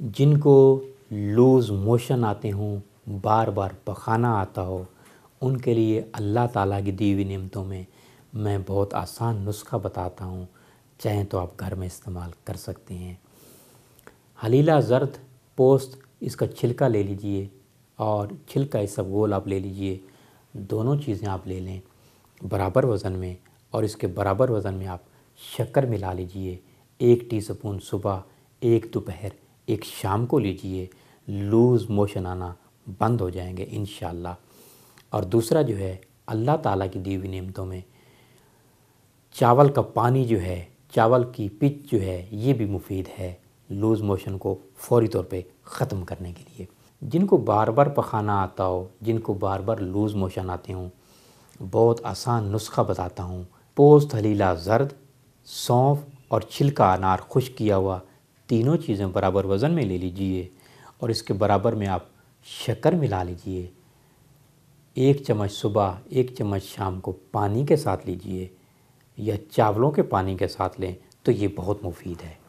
جن کو loose motion آتے ہوں بار بار پخانا آتا ہو ان کے لیے اللہ تعالیٰ کی دی ہوئی نعمتوں میں میں بہت آسان نسخہ بتاتا ہوں چاہیں تو آپ گھر میں استعمال کر سکتے ہیں حلیلہ زرد پوست اس کا چھلکا لے لیجئے اور چھلکا اس سب گول آپ لے لیجئے دونوں چیزیں آپ لے لیں برابر وزن میں اور اس کے برابر وزن میں آپ شکر ملا لیجئے ایک ٹی سپون صبح ایک دوپہر ایک شام کو لیجئے لوز موشن آنا بند ہو جائیں گے انشاءاللہ اور دوسرا جو ہے اللہ تعالیٰ کی دیوی نعمتوں میں چاول کا پانی جو ہے چاول کی پچ جو ہے یہ بھی مفید ہے لوز موشن کو فوری طور پہ ختم کرنے کے لیے جن کو بار بار پخانا آتا ہو جن کو بار بار لوز موشن آتے ہوں بہت آسان نسخہ بتاتا ہوں پوست حلیلہ زرد سونف اور چھلکا انار خشک کیا ہوا تینوں چیزیں برابر وزن میں لے لیجئے اور اس کے برابر میں آپ شکر ملا لیجئے ایک چمچ صبح ایک چمچ شام کو پانی کے ساتھ لیجئے یا چاولوں کے پانی کے ساتھ لیں تو یہ بہت مفید ہے